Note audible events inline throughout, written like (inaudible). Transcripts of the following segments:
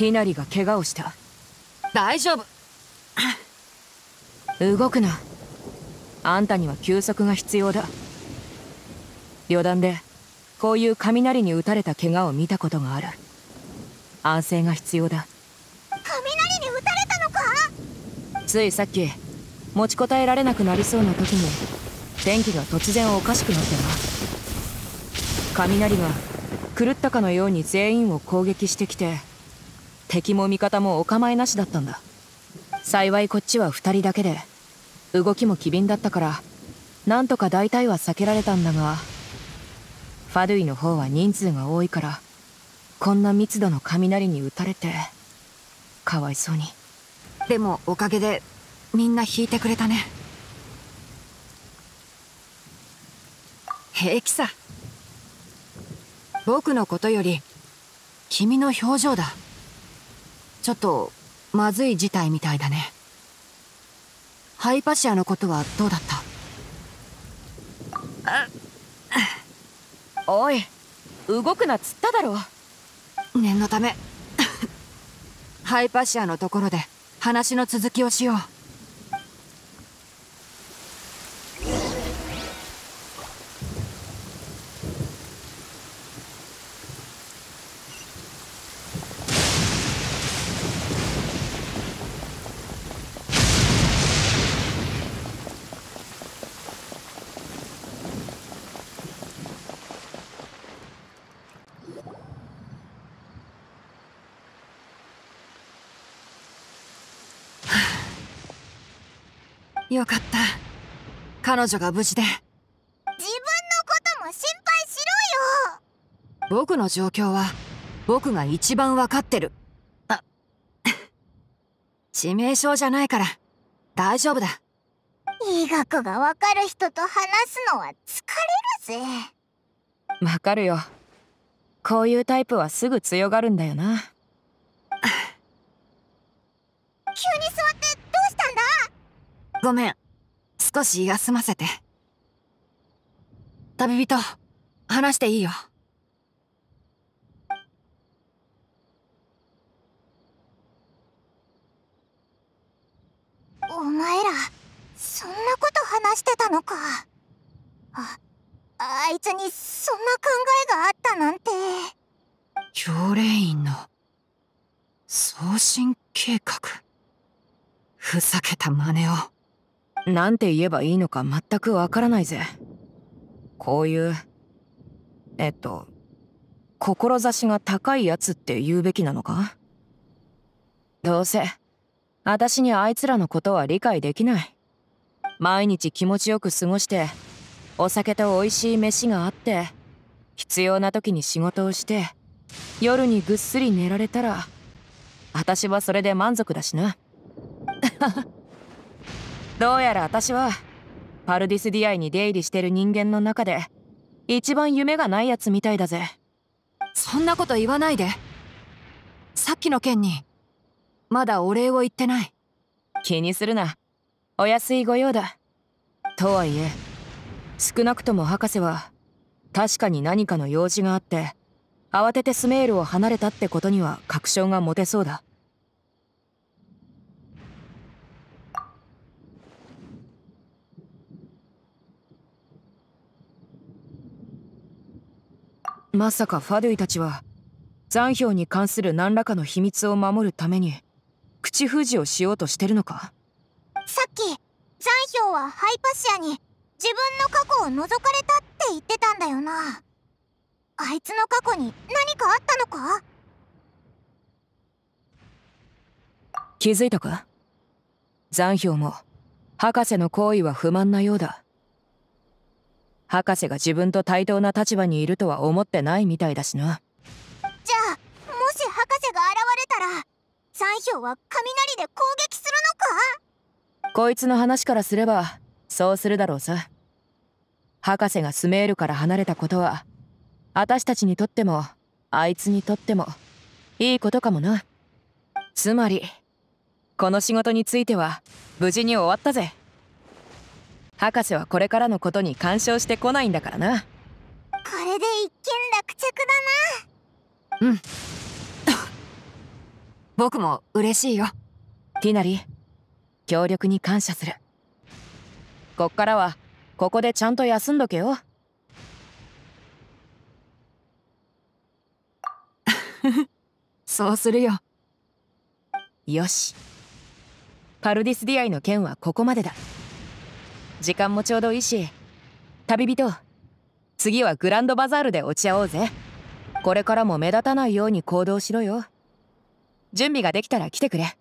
ティナリが怪我をした大丈夫動くなあんたには休息が必要だ余談でこういう雷に打たれた怪我を見たことがある安静が必要だ雷に打たれたのかついさっき持ちこたえられなくなりそうな時に天気が突然おかしくなってな雷が狂ったかのように全員を攻撃してきて敵も味方もお構いなしだったんだ幸いこっちは2人だけで動きも機敏だったからなんとか大体は避けられたんだがファドゥイの方は人数が多いからこんな密度の雷に打たれてかわいそうにでもおかげでみんな引いてくれたね平気さ僕のことより君の表情だちょっとまずい事態みたいだねハイパシアのことはどうだったおい動くなっつっただろ念のため (laughs) ハイパシアのところで話の続きをしようよかった彼女が無事で自分のことも心配しろよ僕の状況は僕が一番分かってるあ致命傷じゃないから大丈夫だ医学がわかる人と話すのは疲れるぜわかるよこういうタイプはすぐ強がるんだよな急にすごめん。少し休ませて。旅人、話していいよ。お前ら、そんなこと話してたのか。あ、あいつにそんな考えがあったなんて。教霊院の送信計画。ふざけた真似を。何て言えばいいのか全くわからないぜこういうえっと志が高いやつって言うべきなのかどうせ私にあいつらのことは理解できない毎日気持ちよく過ごしてお酒と美味しい飯があって必要な時に仕事をして夜にぐっすり寝られたら私はそれで満足だしな。どうやら私はパルディス・ディアイに出入りしてる人間の中で一番夢がないやつみたいだぜそんなこと言わないでさっきの件にまだお礼を言ってない気にするなお安い御用だとはいえ少なくとも博士は確かに何かの用事があって慌ててスメールを離れたってことには確証が持てそうだまさかファドゥイたちは残氷に関する何らかの秘密を守るために口封じをしようとしてるのかさっき残氷はハイパシアに自分の過去を覗かれたって言ってたんだよなあいつの過去に何かあったのか気づいたか残氷も博士の行為は不満なようだ博士が自分と対等な立場にいるとは思ってないみたいだしなじゃあもし博士が現れたら三票は雷で攻撃するのかこいつの話からすればそうするだろうさ博士がスメールから離れたことは私たちにとってもあいつにとってもいいことかもなつまりこの仕事については無事に終わったぜ博士はこれからのことに干渉してこないんだからなこれで一件落着だなうん僕も嬉しいよティナリ協力に感謝するこっからはここでちゃんと休んどけよ (laughs) そうするよよしパルディスディアイの件はここまでだ時間もちょうどいいし旅人次はグランドバザールで落ち合おうぜこれからも目立たないように行動しろよ準備ができたら来てくれ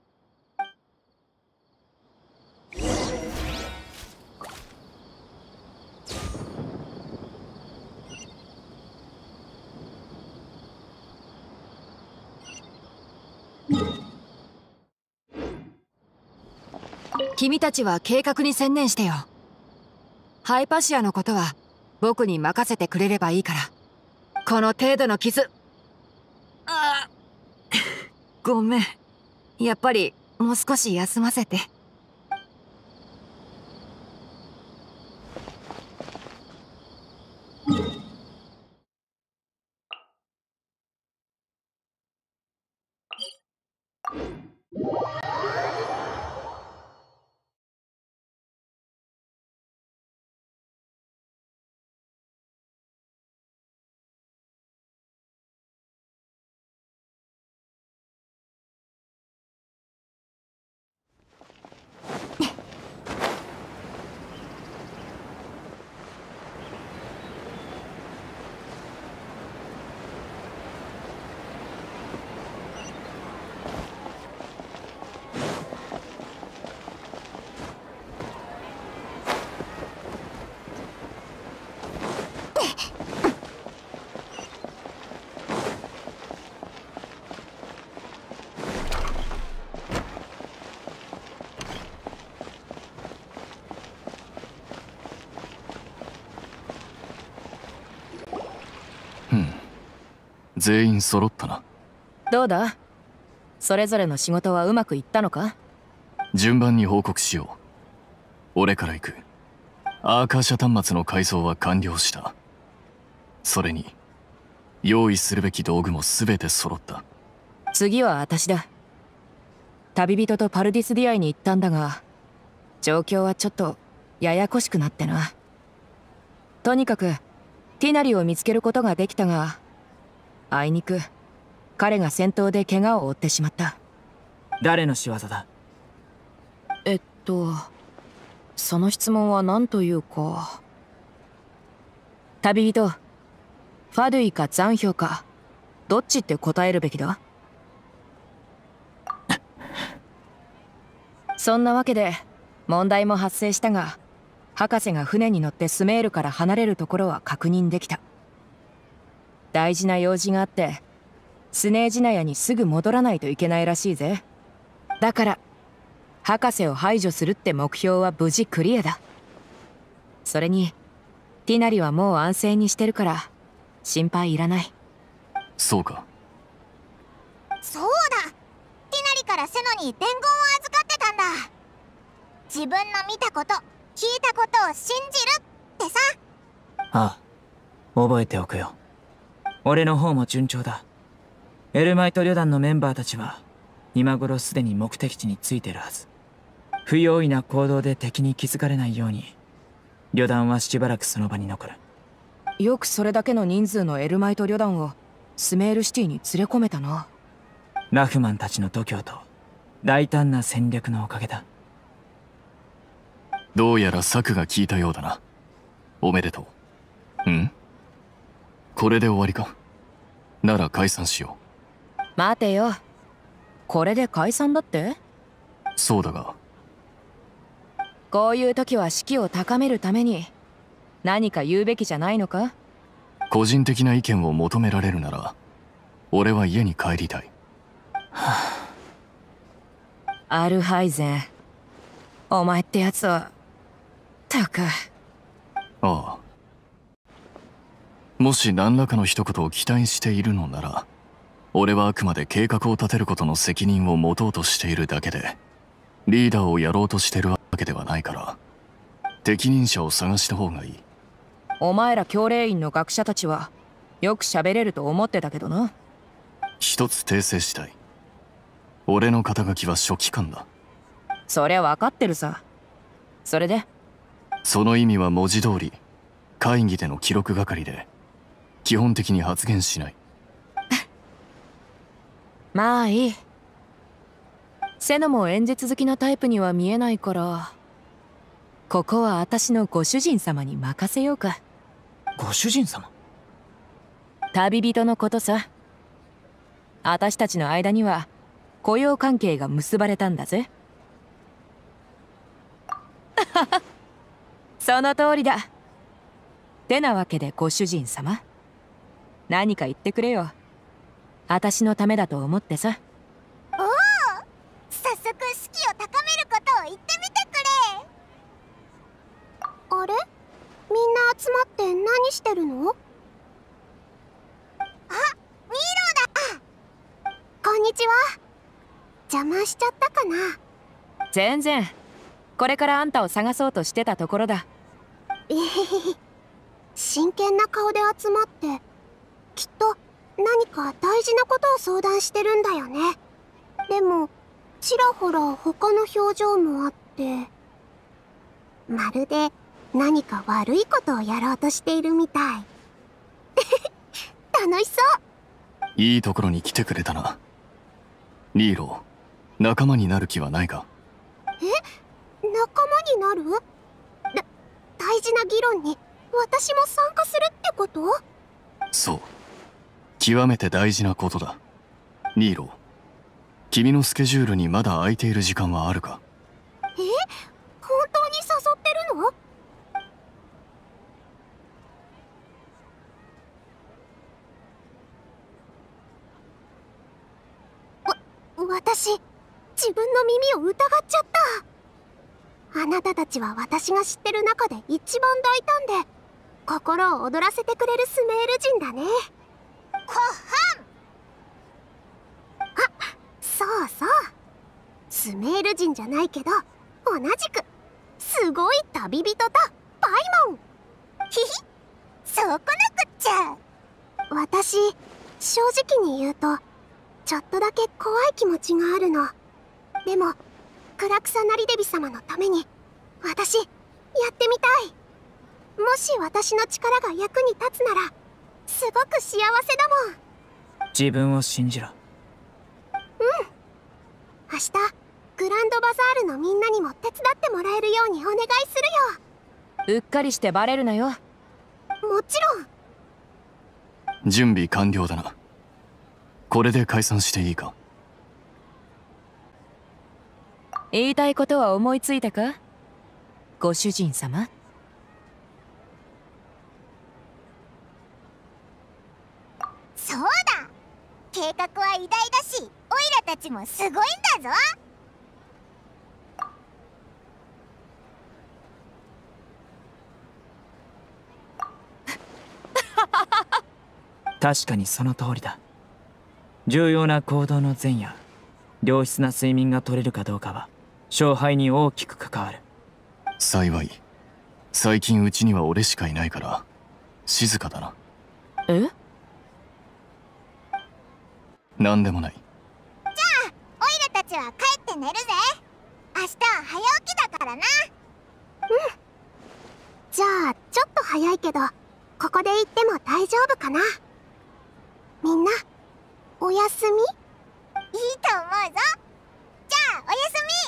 君たちは計画に専念してよハイパシアのことは僕に任せてくれればいいからこの程度の傷あ (laughs) ごめんやっぱりもう少し休ませて。全員揃ったなどうだそれぞれの仕事はうまくいったのか順番に報告しよう俺から行くアーカーシャ端末の改装は完了したそれに用意するべき道具も全て揃った次は私だ旅人とパルディスディアイに行ったんだが状況はちょっとややこしくなってなとにかくティナリを見つけることができたがあいにく彼が戦闘で怪我を負ってしまった誰の仕業だえっとその質問は何というか旅人ファドゥイか残ウかどっちって答えるべきだ (laughs) そんなわけで問題も発生したが博士が船に乗ってスメールから離れるところは確認できた大事な用事があってスネージナヤにすぐ戻らないといけないらしいぜだから博士を排除するって目標は無事クリアだそれにティナリはもう安静にしてるから心配いらないそうかそうだティナリからセノに伝言を預かってたんだ自分の見たこと聞いたことを信じるってさああ覚えておくよ俺の方も順調だエルマイト旅団のメンバーたちは今頃すでに目的地に着いてるはず不用意な行動で敵に気づかれないように旅団はしばらくその場に残るよくそれだけの人数のエルマイト旅団をスメールシティに連れ込めたなラフマンたちの度胸と大胆な戦略のおかげだどうやら策が効いたようだなおめでとううんこれで終わりかなら解散しよう待てよこれで解散だってそうだがこういう時は士気を高めるために何か言うべきじゃないのか個人的な意見を求められるなら俺は家に帰りたい、(sighs) アルハイゼンお前ってやつはたくああもし何らかの一言を期待しているのなら俺はあくまで計画を立てることの責任を持とうとしているだけでリーダーをやろうとしてるわけではないから適任者を探した方がいいお前ら教令員の学者たちはよく喋れると思ってたけどな一つ訂正したい俺の肩書きは書記官だそりゃ分かってるさそれでその意味は文字通り会議での記録係で基本的に発言しない (laughs) まあいいセノも演説好きなタイプには見えないからここは私のご主人様に任せようかご主人様旅人のことさ私たちの間には雇用関係が結ばれたんだぜ (laughs) その通りだてなわけでご主人様何か言ってくれよ私のためだと思ってさおお早速士気を高めることを言ってみてくれあれみんな集まって何してるのあミーロだこんにちは邪魔しちゃったかな全然これからあんたを探そうとしてたところだ真剣な顔で集まってきっと何か大事なことを相談してるんだよねでもちらほら他の表情もあってまるで何か悪いことをやろうとしているみたい (laughs) 楽しそういいところに来てくれたなニーロ仲間になる気はないかえ仲間になる大事な議論に私も参加するってことそう極めて大事なことだニーロ君のスケジュールにまだ空いている時間はあるかえ本当に誘ってるのわ私自分の耳を疑っちゃったあなたたちは私が知ってる中で一番大胆で心を躍らせてくれるスメール人だねスメール人じゃないけど同じくすごい旅人とパイモンひひ (laughs) そうこなくっちゃ私正直に言うとちょっとだけ怖い気持ちがあるのでも暗さなりデビ様のために私やってみたいもし私の力が役に立つならすごく幸せだもん自分を信じろうん明日グランドバザールのみんなにも手伝ってもらえるようにお願いするようっかりしてバレるなよもちろん準備完了だなこれで解散していいか言いたいことは思いついたかご主人様そうだ計画は偉大だしオイラたちもすごいんだぞ確かにその通りだ重要な行動の前夜良質な睡眠が取れるかどうかは勝敗に大きく関わる幸い最近うちには俺しかいないから静かだなえ何でもないじゃあオイラたちは帰って寝るぜ明日は早起きだからなうんじゃあちょっと早いけどここで行っても大丈夫かなみんなおやすみいいと思うぞじゃあおやすみ